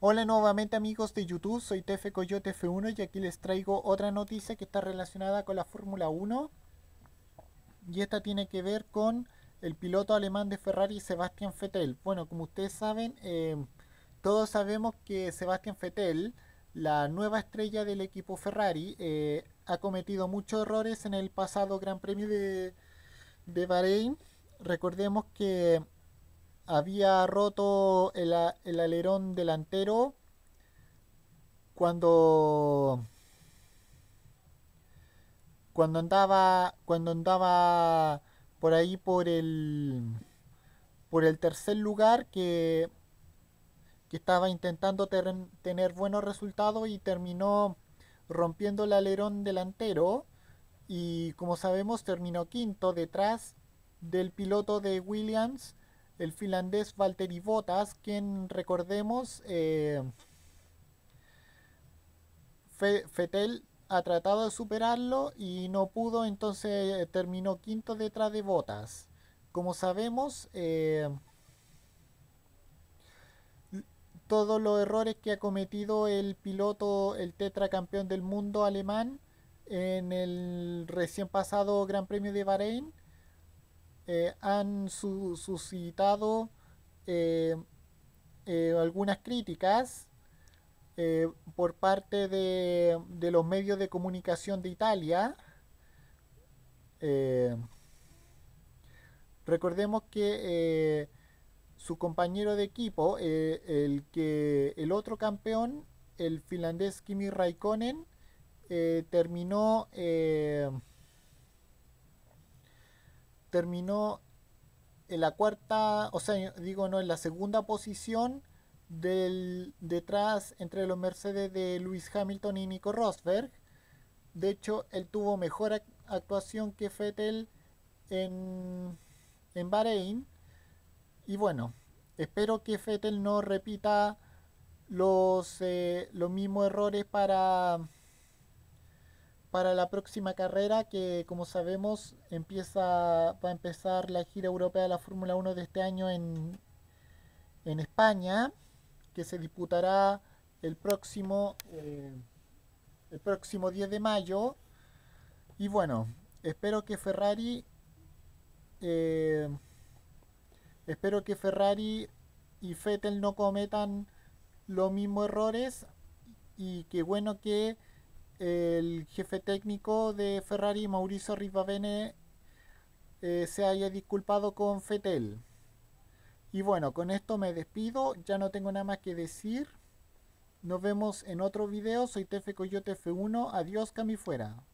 Hola nuevamente amigos de YouTube, soy TF Coyote F1 y aquí les traigo otra noticia que está relacionada con la Fórmula 1 y esta tiene que ver con el piloto alemán de Ferrari Sebastian Vettel. Bueno, como ustedes saben, eh, todos sabemos que Sebastian Vettel, la nueva estrella del equipo Ferrari, eh, ha cometido muchos errores en el pasado Gran Premio de, de Bahrein. Recordemos que había roto el, alerón delantero cuando cuando andaba cuando andaba por ahí por el por el tercer lugar que, que estaba intentando tener buenos resultados y terminó rompiendo el alerón delantero y como sabemos terminó quinto detrás del piloto de Williams el finlandés Valtteri Bottas, quien recordemos, eh, Fettel, ha tratado de superarlo y no pudo, entonces eh, terminó quinto detrás de Bottas. Como sabemos, eh, todos los errores que ha cometido el piloto, el tetracampeón del mundo alemán en el recién pasado Gran Premio de Bahrein, eh, han suscitado eh, eh, algunas críticas por parte de, los medios de comunicación de Italia. recordemos que su compañero de equipo, el, que, el otro campeón, el finlandés Kimi Raikkonen, terminó terminó en la cuarta, o sea, digo, no, en la segunda posición del, detrás entre los Mercedes de Lewis Hamilton y Nico Rosberg. De hecho, él tuvo mejor actuación que Fettel en, en Bahrein. Y bueno, espero que Fettel no repita los, eh, los mismos errores para para la próxima carrera que como sabemos empieza va a empezar la gira europea de la Fórmula 1 de este año en, en España que se disputará el próximo eh, el próximo 10 de mayo y bueno espero que Ferrari eh, espero que Ferrari y Fettel no cometan los mismos errores y que bueno que el jefe técnico de Ferrari, Mauricio Rivavene, eh, se haya disculpado con Fetel. Y bueno, con esto me despido, ya no tengo nada más que decir. Nos vemos en otro video, soy Tefe Coyote F1, adiós Cami fuera.